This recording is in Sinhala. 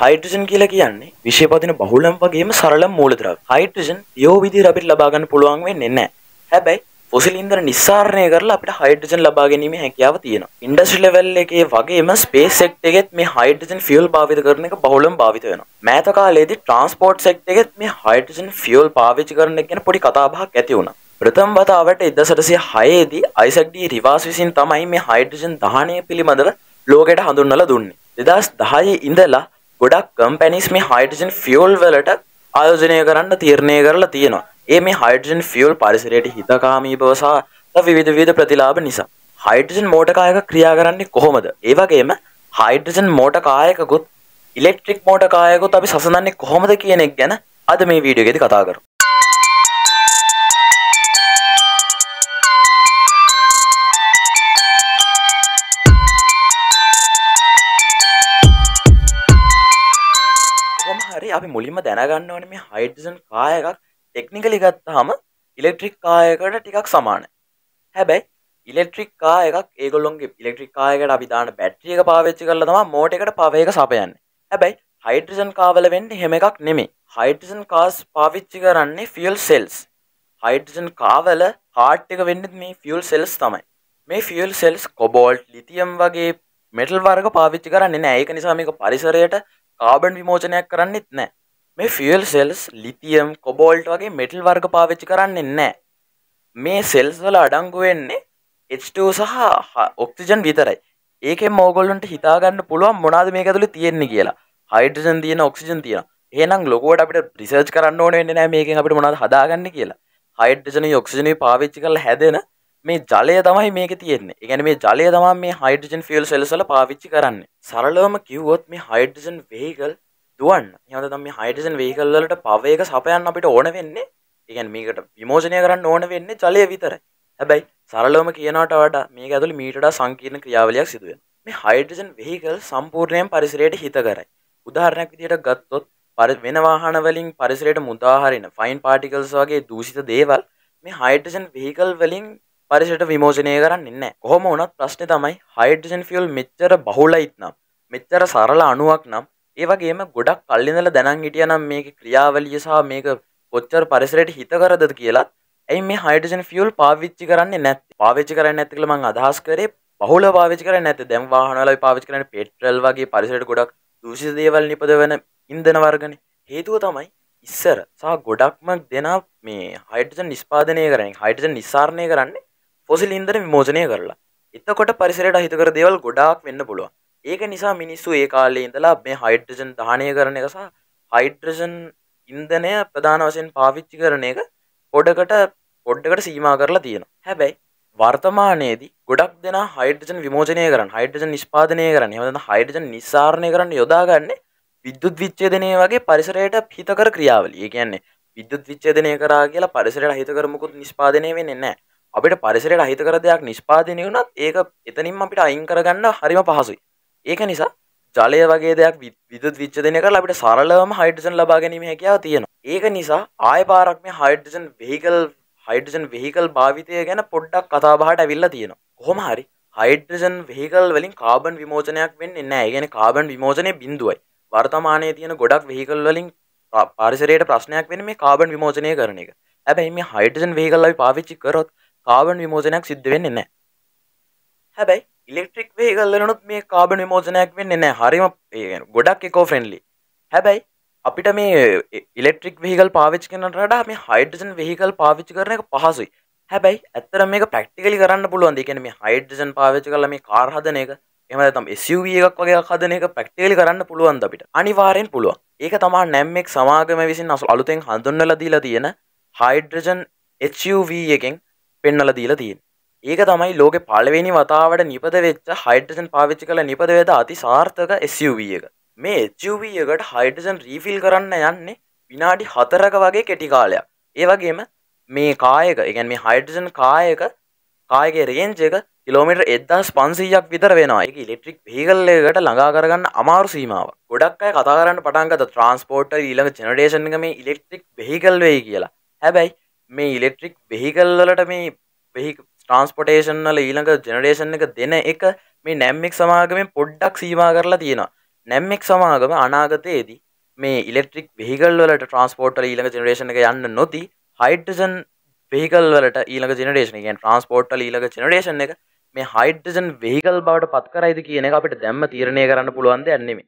හයිඩ්‍රජන් කියලා කියන්නේ විශේපදින බහුලම් වගේම සරලම් මූලද්‍රව්‍ය. හයිඩ්‍රජන් යෝවිදිහට අපිට ලබා ගන්න පුළුවන් වෙන්නේ නැහැ. හැබැයි ෆොසිල් ඉන්ධන නිස්සාරණය කරලා අපිට හයිඩ්‍රජන් ලබා ගැනීමේ හැකියාව තියෙනවා. ඉන්ඩස්ට්‍රි ලෙවල් එකේ වගේම ස්පේස් සෙක්ටර් එකෙත් මේ හයිඩ්‍රජන් ෆියුල් භාවිත කරන එක බහුලම් භාවිත වෙනවා. මෑත කාලයේදී ට්‍රාන්ස්පෝර්ට් සෙක්ටර් එකෙත් මේ හයිඩ්‍රජන් ෆියුල් පාවිච්චි කරන එක ගැන පොඩි කතාබහක් ඇති වුණා. ප්‍රථම වතාවට 1906 දී අයිසැක් ඩී රිවාස් විසින් තමයි මේ හයිඩ්‍රජන් දහනය පිළිබඳව ලෝකයට හඳුන්වලා දුන්නේ. 2010 ඉඳලා ගොඩක් කම්පැනිස් මේ හයිටජන් ෆියල් වලට ආයෝජනය කරන්න තීරණය කරලා තියෙනවා ඒ මේ හයිටජන් ෆියල් පරිසරයට හිතකාමී බවසා විවිධ විධ ප්‍රතිලාබ නිසා හයිටජන් මෝටකායක ක්‍රියා කරන්නේ කොහොමද ඒවගේම හයිටජන් මෝටකායකුත් ඉලෙක්ට්‍රික් මෝටකායකුත් අපි සසඳන්නේ කොහොමද කියන එක ගැන අද මේ වීඩියෝ ගෙදි කතා කරු කොහොම හරි අපි මුලින්ම දැනගන්න ඕනේ මේ හයිඩ්‍රජන් කාය එකක් ටෙක්නිකලි ගත්තාම ඉලෙක්ට්‍රික් කායකට ටිකක් සමානයි. හැබැයි ඉලෙක්ට්‍රික් කා එකක් ඒගොල්ලොන්ගේ ඉලෙක්ට්‍රික් කායකට අපි දාන බැට්‍රිය එක පාවිච්චි කරලා තමයි මෝටර් එකට පවය එක සපයන්නේ. හැබැයි හයිඩ්‍රජන් කාවල වෙන්නේ හැම එකක් නෙමෙයි. හයිඩ්‍රජන් කාස් පාවිච්චි කරන්නේ ෆියල් සෙල්ස්. හයිඩ්‍රජන් කාවල හාට් එක වෙන්නේ මේ ෆියල් සෙල්ස් තමයි. මේ ෆියල් සෙල්ස් කොබෝල්ට් ලිතියම් වගේ මෙටල් වර්ග පාවිච්චි කරන්නේ නැහැ. ඒක නිසා මේක පරිසරයට කාබන් විමෝචනයක් කරන්නෙත් නෑ මේ ෆියල් සෙල්ස් ලිතියම් කොබෝල්ට් වගේ මෙටල් වර්ග පාවිච්චි කරන්නෙ නෑ මේ සෙල්ස් වල අඩංගු වෙන්නේ H2 සහ ඔක්සිජන් විතරයි ඒකෙන් මෝගොල්ලන්ට හිතාගන්න පුළුවන් මොනාද මේ ඇතුළ තියෙන්නේ කියලා හයිඩ්‍රජන් තියෙන ඔක්සිජන් තියෙන ඒනම් ලොකෝට අපිට ප්‍රිසර්ච් කරන්න ඕන වෙන්න නෑ මේකෙන් අපිට මොනාද හදාගන්න කියලා හයිඩ්‍රජන ඔක්සිජනය පාවිච්චි කළ හැදෙන මේ ජලය තමයි මේක තියෙන්නේ එකැන මේ ජලය තමා මේ හයිඩජන් ෆියල් සෙලසල පාවිච්චි කරන්න සරලවම කිව්වොත් මේ හයිඩජන් වේගල් දුවන් යද තම හයිඩසන් වේකල්ලට පවයක සපයන්න අපිට ඕන වෙන්නේ එකන් මේකට විමෝජනය කරන්න ඕන වෙන්නේ ජලය විතර හැබැයි සරලවම කියනටවට මේ ඇතුළ මීට සංකීර්ණ ක්‍රියාවලයක් සිදුවෙන මේ හයිඩජන් වේකල් සම්පූර්ණයෙන් පරිසරයට හිත කරයි උදාහරණයක් විදියට ගත්තොත් පරි වෙන වාහනවලින් පරිසරයට මුදාහරින ෆයින් පාටිකල්ස් වගේ දූෂිත දේවල් මේ හයිටසන් වේකල් වලින් පරිසට විමෝජනය කරන්න න්න හොම උනත් ප්‍රශ්න තමයි හයිඩජන් ෆියල් මෙච්චර බහුලයිත් නම් මෙච්චර සරල අනුවක් නම් ඒවගේම ගොඩක් කල්ලිඳල දැනන් හිටිය නම් මේක ක්‍රියාවලිය සහ මේක පොච්චර පරිසරයට හිත කරදද කියලත් ඇයි මේ හයිඩජන් ෆියල් පාවිච්චි කරන්න නැත් පාවිච්චි කරන්න ඇතිකළ මං අදහස් කරේ බහුල පාවිච කර නැත දැම් වාහනලයි පාවිච කරන පෙට්‍රල් වගේ පරිසට ගොඩක් දූෂි දේවල් නිපද වෙන ඉන්දන වර්ගන හේතුව තමයි ඉස්සර සහ ගොඩක්ම දෙනා මේ හයිඩජන් නිස්පාදනය කරන හයිඩජන් නිසාරණය කරන්නේ ෆොසිල් ඉන්දර විමෝජනය කරලා එතකොට පරිසරයට අහිතකර දේවල් ගොඩාක් වෙන්න පුළුවන් ඒක නිසා මිනිස්සු ඒ කාලේ ඉඳලා මේ හයිඩ්‍රජන් දහනය කරන එක සහ හයිඩ්‍රජන් ඉන්දනය ප්‍රධාන වශයෙන් පාවිච්චි කරන එක පොඩකට පොඩ්ඩකට සීමා කරලා තියෙනවා හැබැයි වර්තමානයේදී ගොඩක් දෙෙන හයිඩ්‍රජන් විමෝජනය කරන්න හයිඩ්‍රජන් නිෂ්පාදනය කරන්න හද හයිඩ්‍රජන් නිසාරණය කරන්න යොදාගන්න විද්‍යුත් විච්චේදනය වගේ පරිසරයට පිතකර ක්‍රියාවලිය කියන්නේ විද්‍යුත් විච්චේදනය කරා කියලා පරිසරයට හිතකරමකුත් නිස්පාදනය වෙන්නේ නෑ අපිට පරිසරයට අහිතකර දෙයක් නිෂ්පාදනය වුණත් ඒක එතනින් අපිට අයින් කරගන්න හරිම පහසුයි. ඒක නිසා ජලය වගේ දෙයක් විදුත් විච්චදනය කරලා අපිට සරලවම හයිඩ්ජන් ලබා ගැනීම හැකියාව තියෙනවා. ඒක නිසා ආය පාරක් මේ හයිඩ්ජන් වෙහිකල් හයිඩ්ජන් වෙහිකල් භාවිතය ගැන පොඩ්ඩක් කතාබහට ඇවිල්ලා තියෙනවා. කොහොම හරි හයිඩ්‍රජන් වෙහිකල් වලින් කාබන් විමෝචනයක් වෙන්න නෑ ගැන කාබන් විමෝචනය බිඳුවයි වර්තමානය තියෙන ගොඩක් වෙහිකල් වලින් පරිසරයට ප්‍රශ්නයක් වෙන මේ කාබන් විමෝචනය කරන එක හැබැයි මේ හයිඩ්‍රජන් වෙහිකල් අපි පාවිච්චි කරොත් කාබන් විමෝජනයක් සිද්ධ වෙන්නේ නෑ හැබැයි ඉලෙක්ට්‍රික් වේගල්ලනුත් මේ කාබන් විමෝජනයක් වෙන්න නෑ හරිම ගොඩක් එකෝ ෆ්‍රෙන්ඩලි හැබැයි අපිට මේ ඉලෙක්ට්‍රික් වහිකල් පාවිච් කනට රඩා මේ හයිඩජන් වහිකල් පාවිච්චි කරන එක පහසුයි හැබැයි ඇත්තර මේ ප්‍රක්ටිකලි කරන්න පුළුවන් දෙකන මේ හයිඩජන් පාවිච් කල මේ කාර්හදන එක එම තම් ස්ව එකක් වගේ හදන එක ප්‍රක්ටිකලි කරන්න පුළුවන් අපිට අනිවාරයෙන් පුළුවන් ඒක තමා නැම්මෙක් සමාගම විසින් අසු අලුතෙන් හඳුන්නල දීලා තියෙන හයිඩ්‍රජන් HUV එකෙන් පෙන්නල දීලා තියෙන් ඒක තමයි ලෝක පලවෙනි වතාවට නිපද වෙච්ච හයිඩ්‍රජන් පාවිච්චි කළ නිපදවෙද අති සාර්ථක SUV එක මේ HUV එකට හයිඩ්‍රජන් රීෆිල් කරන්න යන්නේ විනාඩි හතරක වගේ කෙටිකාලයක් ඒවගේම මේ කායක එකැන් මේ හයිඩ්‍රජන් කායක කායගේ රේන්ජ එක කිලෝමිට එදස් පන්සීයක් විතර වෙනවා එක ඉලෙක්ට්‍රික් පිහිකල්ලකට ළඟා කරගන්න අමාරු සීමාව ගොඩක් අය කතාරන්න පටන්ගත ට්‍රන්ස්පෝර්ට ඊළඟ ජනරේෂන් එක මේ ඉලෙක්ට්‍රික් පිහිකල්වෙයි කියලා හැබැයි මේ ඉලෙක්ට්‍රික් වෙහිකල්ලට මේ වෙහි ට්‍රන්ස්පොටේෂන්නල ඊළඟ ජනරේෂන් එක දෙන එක මේ නැම්මෙක් සමාගමෙන් පොඩ්ඩක් සීමා කරලා තියෙනවා නැම්මෙක් සමාගම අනාගතයේදී මේ ඉලෙක්ට්‍රික් වෙහිකල්වලට ට්‍රන්ස්පෝට්ටල ඊළඟ ජනරේෂණ එක යන්න නොති හයිටජන් වෙහිකල්වලට ඊළඟ ජනරේෂණ එකෙන් ට්‍රන්ස්පෝට්ටල ඊළඟ ජනරේෂන් එක මේ හයිටජන් වෙහිකල් බවට පත් කරයිද කියන එක අපිට දැම්ම තීරණය කරන්න පුළුවන්ද ඇන්නෙමේ